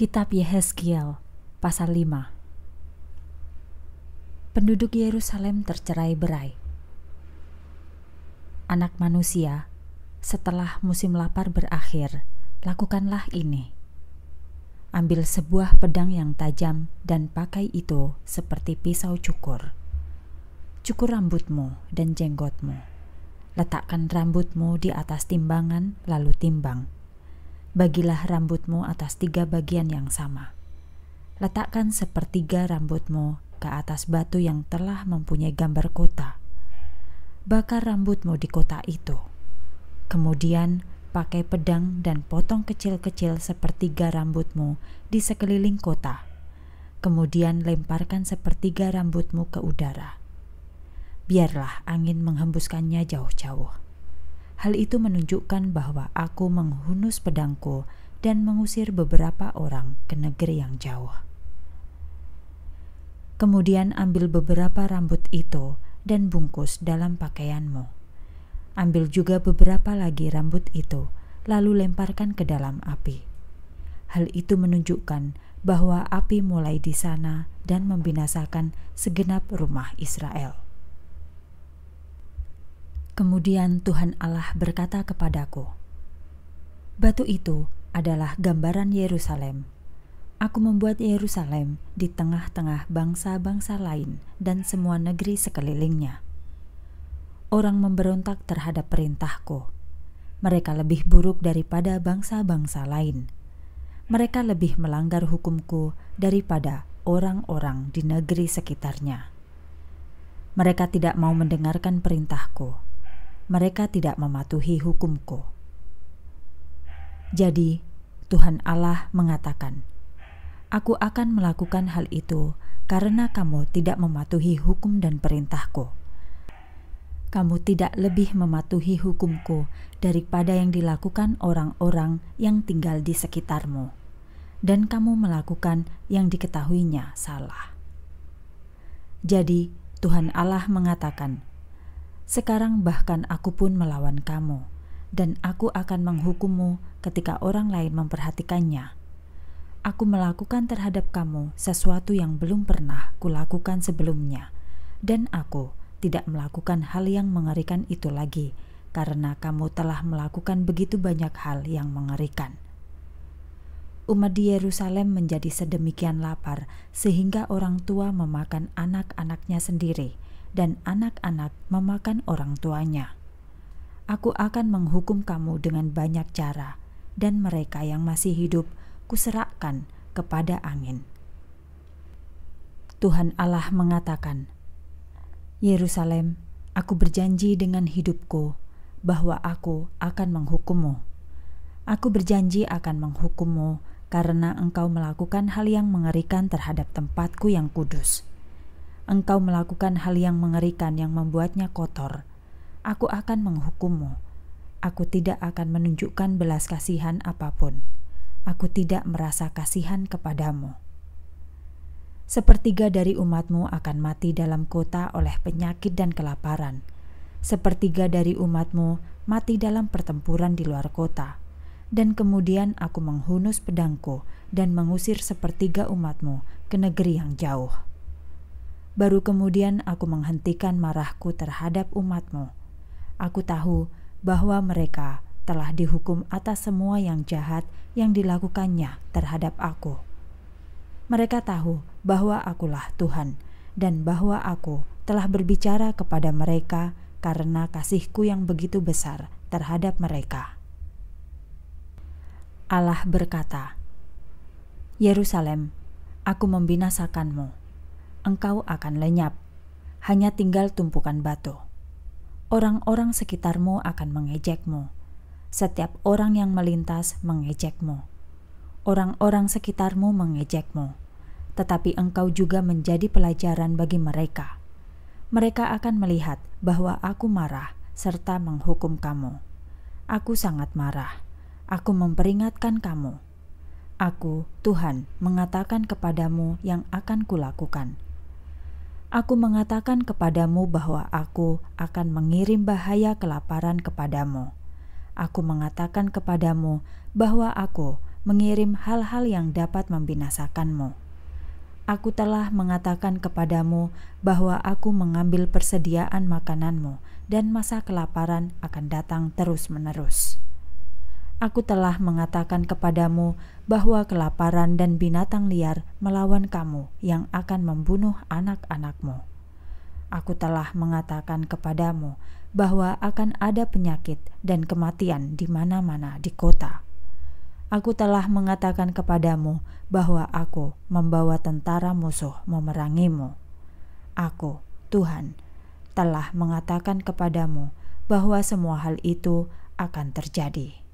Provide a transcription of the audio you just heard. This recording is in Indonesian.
Kitab Yehezkiel pasal 5 Penduduk Yerusalem tercerai berai Anak manusia, setelah musim lapar berakhir, lakukanlah ini. Ambil sebuah pedang yang tajam dan pakai itu seperti pisau cukur. Cukur rambutmu dan jenggotmu. Letakkan rambutmu di atas timbangan lalu timbang Bagilah rambutmu atas tiga bagian yang sama. Letakkan sepertiga rambutmu ke atas batu yang telah mempunyai gambar kota. Bakar rambutmu di kota itu. Kemudian pakai pedang dan potong kecil-kecil sepertiga rambutmu di sekeliling kota. Kemudian lemparkan sepertiga rambutmu ke udara. Biarlah angin menghembuskannya jauh-jauh. Hal itu menunjukkan bahwa aku menghunus pedangku dan mengusir beberapa orang ke negeri yang jauh. Kemudian ambil beberapa rambut itu dan bungkus dalam pakaianmu. Ambil juga beberapa lagi rambut itu, lalu lemparkan ke dalam api. Hal itu menunjukkan bahwa api mulai di sana dan membinasakan segenap rumah Israel. Kemudian Tuhan Allah berkata kepadaku, "Batu itu adalah gambaran Yerusalem. Aku membuat Yerusalem di tengah-tengah bangsa-bangsa lain dan semua negeri sekelilingnya. Orang memberontak terhadap perintahku. Mereka lebih buruk daripada bangsa-bangsa lain. Mereka lebih melanggar hukumku daripada orang-orang di negeri sekitarnya. Mereka tidak mau mendengarkan perintahku." mereka tidak mematuhi hukumku. Jadi, Tuhan Allah mengatakan, Aku akan melakukan hal itu karena kamu tidak mematuhi hukum dan perintahku. Kamu tidak lebih mematuhi hukumku daripada yang dilakukan orang-orang yang tinggal di sekitarmu, dan kamu melakukan yang diketahuinya salah. Jadi, Tuhan Allah mengatakan, sekarang bahkan aku pun melawan kamu, dan aku akan menghukummu ketika orang lain memperhatikannya. Aku melakukan terhadap kamu sesuatu yang belum pernah kulakukan sebelumnya, dan aku tidak melakukan hal yang mengerikan itu lagi karena kamu telah melakukan begitu banyak hal yang mengerikan. Umat di Yerusalem menjadi sedemikian lapar sehingga orang tua memakan anak-anaknya sendiri dan anak-anak memakan orang tuanya. Aku akan menghukum kamu dengan banyak cara, dan mereka yang masih hidup kuserahkan kepada angin. Tuhan Allah mengatakan, "Yerusalem, aku berjanji dengan hidupku bahwa aku akan menghukummu. Aku berjanji akan menghukummu karena engkau melakukan hal yang mengerikan terhadap tempatku yang kudus." engkau melakukan hal yang mengerikan yang membuatnya kotor, aku akan menghukummu. Aku tidak akan menunjukkan belas kasihan apapun. Aku tidak merasa kasihan kepadamu. Sepertiga dari umatmu akan mati dalam kota oleh penyakit dan kelaparan. Sepertiga dari umatmu mati dalam pertempuran di luar kota. Dan kemudian aku menghunus pedangku dan mengusir sepertiga umatmu ke negeri yang jauh. Baru kemudian aku menghentikan marahku terhadap umatmu. Aku tahu bahwa mereka telah dihukum atas semua yang jahat yang dilakukannya terhadap aku. Mereka tahu bahwa akulah Tuhan dan bahwa aku telah berbicara kepada mereka karena kasihku yang begitu besar terhadap mereka. Allah berkata, "Yerusalem, aku membinasakanmu engkau akan lenyap. Hanya tinggal tumpukan batu. Orang-orang sekitarmu akan mengejekmu. Setiap orang yang melintas mengejekmu. Orang-orang sekitarmu mengejekmu, tetapi engkau juga menjadi pelajaran bagi mereka. Mereka akan melihat bahwa aku marah serta menghukum kamu. Aku sangat marah. Aku memperingatkan kamu. Aku, Tuhan, mengatakan kepadamu yang akan kulakukan Aku mengatakan kepadamu bahwa aku akan mengirim bahaya kelaparan kepadamu. Aku mengatakan kepadamu bahwa aku mengirim hal-hal yang dapat membinasakanmu. Aku telah mengatakan kepadamu bahwa aku mengambil persediaan makananmu, dan masa kelaparan akan datang terus-menerus aku telah mengatakan kepadamu bahwa kelaparan dan binatang liar melawan kamu yang akan membunuh anak-anakmu. Aku telah mengatakan kepadamu bahwa akan ada penyakit dan kematian di mana-mana di kota. Aku telah mengatakan kepadamu bahwa aku membawa tentara musuh memerangimu. Aku, Tuhan, telah mengatakan kepadamu bahwa semua hal itu akan terjadi.